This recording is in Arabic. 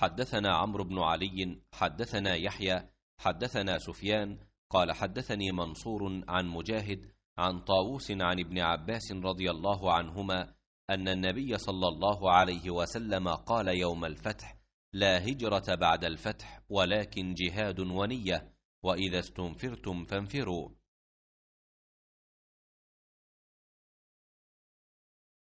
حدثنا عمرو بن علي حدثنا يحيى حدثنا سفيان قال حدثني منصور عن مجاهد عن طاووس عن ابن عباس رضي الله عنهما ان النبي صلى الله عليه وسلم قال يوم الفتح لا هجره بعد الفتح ولكن جهاد ونيه واذا استنفرتم فانفروا